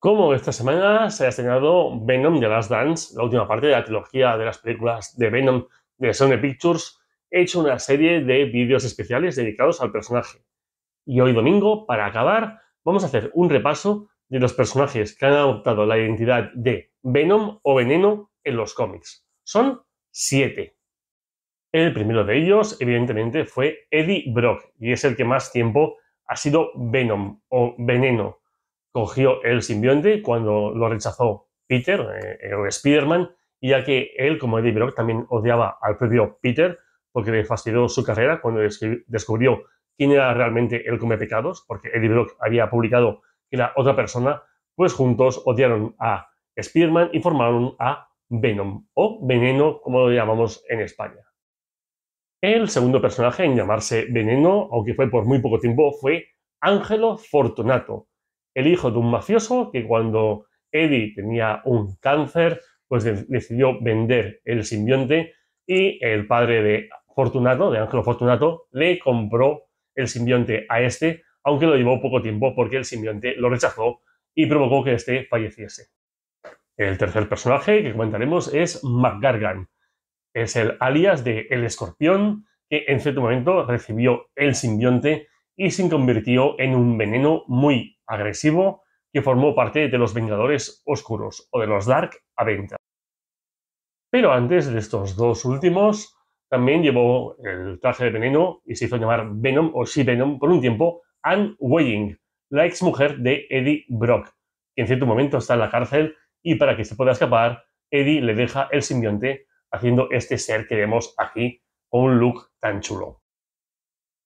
Como esta semana se ha estrenado Venom de Last Dance, la última parte de la trilogía de las películas de Venom de Sony Pictures, he hecho una serie de vídeos especiales dedicados al personaje. Y hoy domingo, para acabar, vamos a hacer un repaso de los personajes que han adoptado la identidad de Venom o Veneno en los cómics. Son siete. El primero de ellos, evidentemente, fue Eddie Brock, y es el que más tiempo ha sido Venom o Veneno cogió el simbionte cuando lo rechazó Peter, o eh, Spider-Man, ya que él, como Eddie Brock, también odiaba al propio Peter porque le fastidió su carrera cuando descubrió quién era realmente el come pecados, porque Eddie Brock había publicado que era otra persona, pues juntos odiaron a Spider-Man y formaron a Venom, o Veneno, como lo llamamos en España. El segundo personaje en llamarse Veneno, aunque fue por muy poco tiempo, fue Ángelo Fortunato, el hijo de un mafioso que cuando Eddie tenía un cáncer, pues decidió vender el simbionte y el padre de Fortunato, de Ángelo Fortunato, le compró el simbionte a este, aunque lo llevó poco tiempo porque el simbionte lo rechazó y provocó que este falleciese. El tercer personaje que comentaremos es McGargan. Es el alias de El Escorpión, que en cierto momento recibió el simbionte y se convirtió en un veneno muy agresivo que formó parte de los Vengadores Oscuros o de los Dark Avengers. Pero antes de estos dos últimos, también llevó el traje de veneno y se hizo llamar Venom o si venom por un tiempo, Anne Weying, la exmujer de Eddie Brock, que en cierto momento está en la cárcel y para que se pueda escapar, Eddie le deja el simbionte haciendo este ser que vemos aquí con un look tan chulo.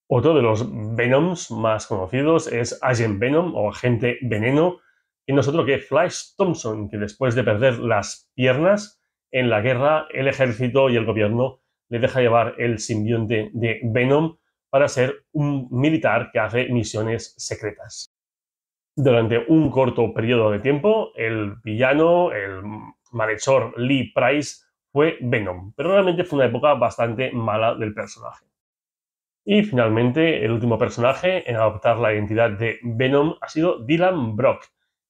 Otro de los Venoms más conocidos es Agent Venom o Agente Veneno, y nosotros que Flash Thompson, que después de perder las piernas en la guerra, el ejército y el gobierno le deja llevar el simbionte de Venom para ser un militar que hace misiones secretas. Durante un corto periodo de tiempo, el villano, el malhechor Lee Price, fue Venom, pero realmente fue una época bastante mala del personaje. Y finalmente, el último personaje en adoptar la identidad de Venom ha sido Dylan Brock,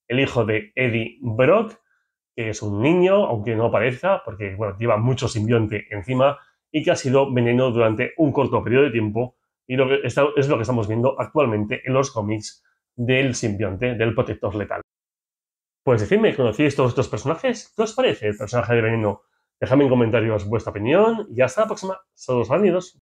el hijo de Eddie Brock, que es un niño, aunque no parezca, porque bueno, lleva mucho simbionte encima y que ha sido veneno durante un corto periodo de tiempo. Y lo que es lo que estamos viendo actualmente en los cómics del simbionte, del protector letal. Pues decirme ¿conocíais todos estos personajes? ¿Qué os parece el personaje de veneno? Dejadme en comentarios vuestra opinión y hasta la próxima. Saludos, amigos.